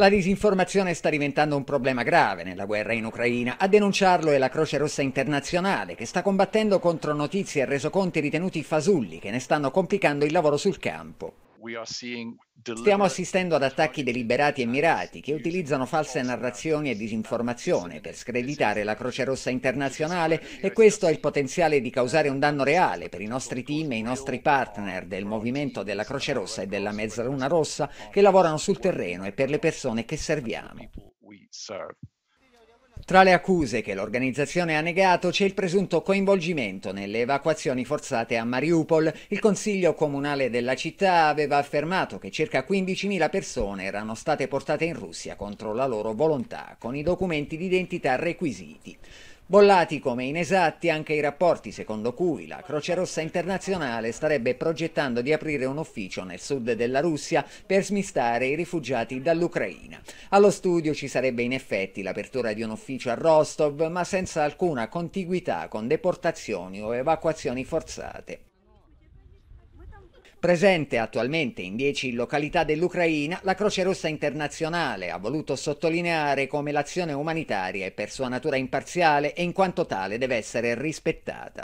La disinformazione sta diventando un problema grave nella guerra in Ucraina. A denunciarlo è la Croce Rossa Internazionale, che sta combattendo contro notizie e resoconti ritenuti fasulli che ne stanno complicando il lavoro sul campo. Stiamo assistendo ad attacchi deliberati e mirati che utilizzano false narrazioni e disinformazione per screditare la Croce Rossa internazionale e questo ha il potenziale di causare un danno reale per i nostri team e i nostri partner del movimento della Croce Rossa e della Mezzaluna Rossa che lavorano sul terreno e per le persone che serviamo. Tra le accuse che l'organizzazione ha negato c'è il presunto coinvolgimento nelle evacuazioni forzate a Mariupol. Il Consiglio Comunale della città aveva affermato che circa 15.000 persone erano state portate in Russia contro la loro volontà, con i documenti d'identità requisiti. Bollati come inesatti anche i rapporti secondo cui la Croce Rossa Internazionale starebbe progettando di aprire un ufficio nel sud della Russia per smistare i rifugiati dall'Ucraina. Allo studio ci sarebbe in effetti l'apertura di un ufficio a Rostov, ma senza alcuna contiguità con deportazioni o evacuazioni forzate. Presente attualmente in dieci località dell'Ucraina, la Croce Rossa Internazionale ha voluto sottolineare come l'azione umanitaria è per sua natura imparziale e in quanto tale deve essere rispettata.